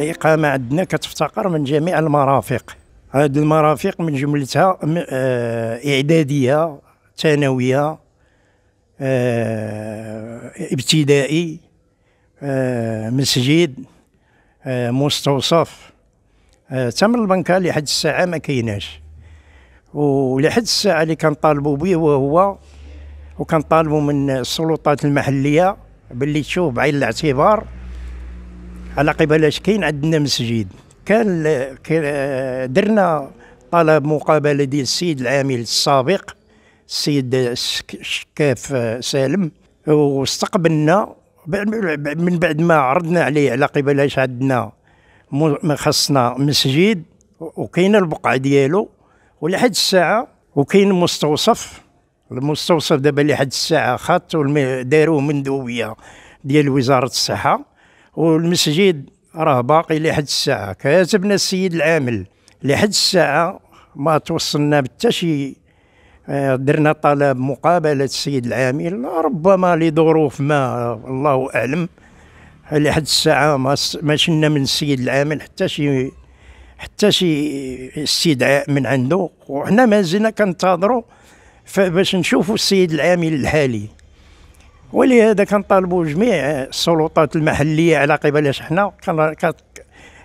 الإقامة عندنا كتفتقر من جميع المرافق هاد المرافق من جملتها آه، إعدادية ثانوية آه، ابتدائي آه، مسجد مستوصف تم البنكة لحد الساعة ما كيناش ولحد الساعة اللي كنطالبوا به وهو وكنطالبوا من السلطات المحلية باللي تشوف بعين الاعتبار على قبالاش كاين عندنا مسجد كان آه، درنا طلب مقابله ديال السيد العامل السابق السيد الشكاف آه، سالم واستقبلنا من بعد ما عرضنا عليه على قبالاش عندنا خصنا مسجد وكاين البقعه ديالو ولحد الساعه وكاين مستوصف المستوصف دابا لحد الساعه خط داروه مندوبيه ديال وزاره الصحه والمسجد راه باقي لحد الساعة كاتبنا السيد العامل لحد الساعة ما توصلنا بتا شي آه، درنا طلب مقابلة السيد العامل ربما لظروف ما الله أعلم لحد الساعة ما شلنا من السيد العامل حتى شي حتى شي استدعاء من عنده وحنا مازلنا كنتظروا فباش نشوفوا السيد العامل الحالي ولهذا كنطالبوا جميع السلطات المحليه على قبل حنا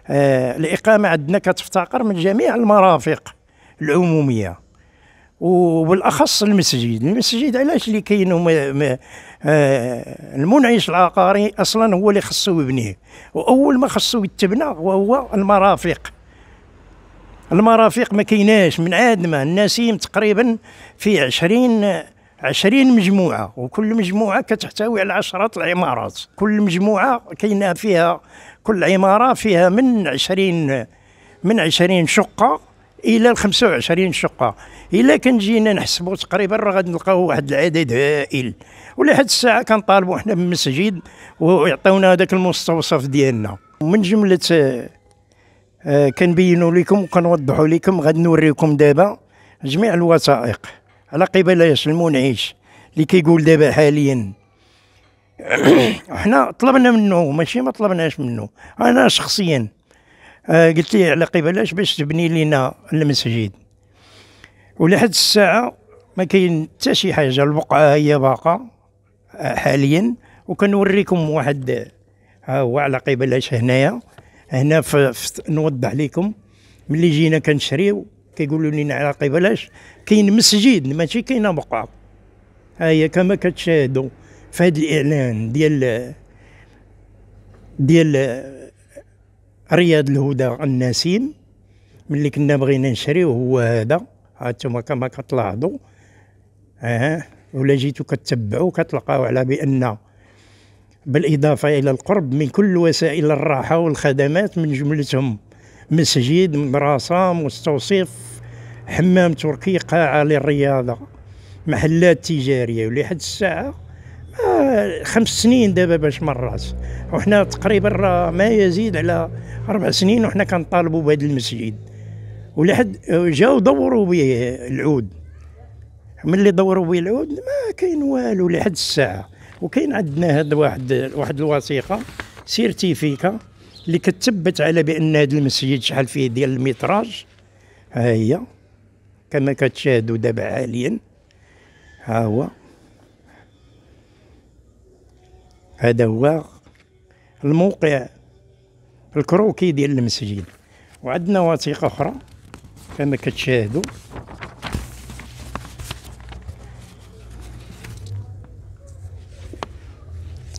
آه الاقامه عندنا كتفتقر من جميع المرافق العموميه وبالاخص المسجد المسجد علاش اللي كاين آه المنعش العقاري اصلا هو اللي خصو يبنيه واول ما خصو يتبنى وهو المرافق المرافق ما كيناش من عاد ما النسيم تقريبا في عشرين عشرين مجموعة وكل مجموعة كتحتوي على عشرة العمارات كل مجموعة كاينة فيها كل عمارة فيها من عشرين من عشرين شقة إلى الخمسة وعشرين شقة إلا كان جينا نحسبوا تقريبا راه غادي نلقاو واحد العدد هائل ولحد الساعة كنطالبوا حنا بالمسجد ويعطيونا هذاك المستوصف ديالنا ومن جملة آه، كنبينوا لكم وكنوضحوا لكم غادي نوريكم دابا جميع الوثائق على قبل يسلمون عيش اللي كيقول دابا حاليا حنا طلبنا منه ماشي ما طلبناش منه انا شخصيا آه، قلت لي على قبلاش باش تبني لنا المسجد ولحد الساعه ما كاين حتى شي حاجه البقعه هي باقه آه، حاليا وكنوريكم واحد ها هو على قبلاش هنايا هنا, هنا نوضح لكم ملي جينا كنشريو كيقولوا لنا عراقي بلاش كاين مسجد ماشي كاينه بقعه هي كما كتشاهدوا في هذا الاعلان ديال ديال رياض الهدى النسيم ملي كنا بغينا نشريو هو هذا هانتوما كما كتلاحظوا اه ولا جيتو كتبعوا كتلقاو على بان بالاضافه الى القرب من كل وسائل الراحه والخدمات من جملتهم مسجد مراسة مستوصف حمام تركي قاعة للرياضة محلات تجارية ولحد الساعة آه، خمس سنين دابا باش مرات وحنا تقريبا ما يزيد على اربع سنين وحنا كنطالبوا بهذا المسجد ولحد آه، جاو دوروا به العود ملي دوروا به العود ما كاين والو لحد الساعه وكاين عندنا هاد واحد واحد الوثيقه سيرتيفيكا اللي كتثبت على بان هذا المسجد شحال فيه ديال الميتراج ها هي كما كتشاهدوا دابا حاليا ها هو هذا هو الموقع الكروكي ديال المسجد وعندنا وثيقه اخرى كما كتشاهدوا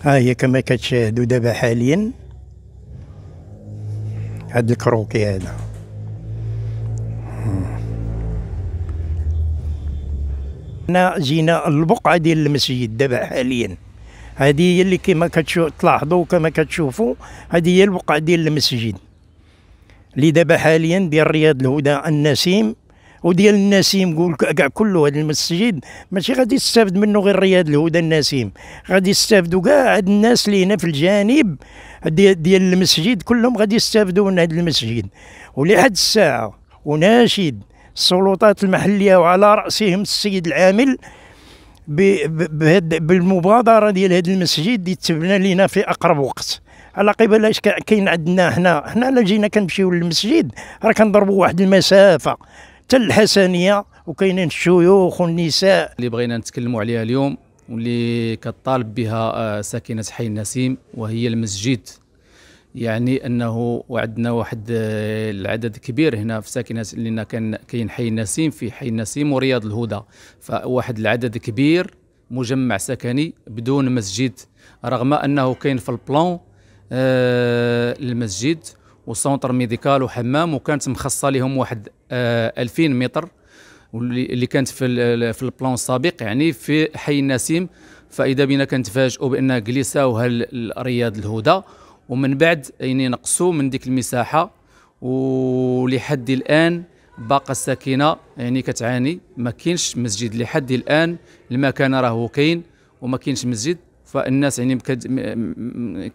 ها هي كما كتشاهدوا دابا حاليا هاد الكروكي هذا حنا جينا البقعه ديال المسجد دابا حاليا هذه هي اللي كما كتشوف تلاحظوا كما كتشوفوا هذه هي البقعه ديال المسجد اللي دابا حاليا ديال رياض الهدى النسيم وديال النسيم قول كاع كله هذا المسجد ماشي غادي يستافد منه غير رياض الهدى النسيم غادي يستافدوا كاع الناس اللي هنا في الجانب ديال دي المسجد كلهم غادي يستافدوا من هذا المسجد ولحد الساعه وناشد السلطات المحليه وعلى راسهم السيد العامل بالمبادره ديال هذا المسجد يتبنى لنا في اقرب وقت على قبل اش كاين عندنا حنا حنا الا جينا كنمشيو للمسجد راه كنضربوا واحد المسافه حتى الحسنيه وكاينين الشيوخ والنساء اللي بغينا نتكلموا عليها اليوم واللي كطالب بها آه، ساكنة حي النسيم وهي المسجد يعني انه وعدنا واحد آه، العدد كبير هنا في ساكنه لان كان كاين حي النسيم في حي النسيم ورياض الهدى فواحد العدد كبير مجمع سكني بدون مسجد رغم انه كاين في البلان آه، المسجد وسونتر ميديكال وحمام وكانت مخصصه لهم واحد 2000 متر واللي كانت في في البلان السابق يعني في حي النسيم فاذا بنا كنتفاجئوا بان جلساو الرياض الهدى ومن بعد يعني نقصوا من ديك المساحه ولحد الان باقا الساكنه يعني كتعاني ما كاينش مسجد لحد الان المكان راهو كاين وما كاينش مسجد فالناس يعني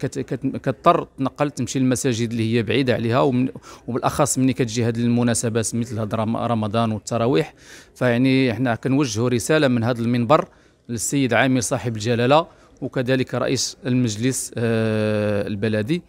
كتضطر تنقل تمشي للمساجد اللي هي بعيده عليها وبالاخص ملي كتجي هذه المناسبات مثل هذا رمضان والتراويح فيعني احنا كنوجهوا رساله من هذا المنبر للسيد عامر صاحب الجلاله وكذلك رئيس المجلس آه، البلدي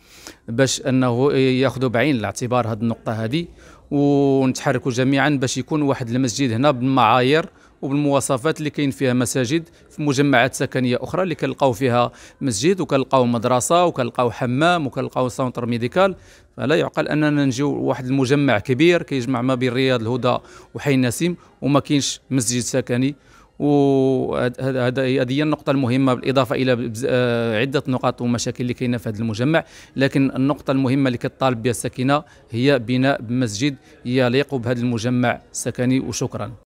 باش انه ياخذوا بعين الاعتبار هذه النقطه هذه ونتحركوا جميعا باش يكون واحد المسجد هنا بالمعايير وبالمواصفات اللي كاين فيها مساجد في مجمعات سكنيه اخرى اللي كنلقاو فيها مسجد وكنلقاو مدرسه وكنلقاو حمام وكنلقاو سونتر ميديكال فلا يعقل اننا نجيو لواحد المجمع كبير كيجمع ما بين رياض الهدى وحي النسيم وما كاينش مسجد سكني وهذه هي النقطة المهمة بالإضافة إلى آه، عدة نقاط ومشاكل اللي كاينة في هذا المجمع لكن النقطة المهمة اللي كطالب بها السكينة هي بناء مسجد يليق بهذا المجمع السكني وشكرا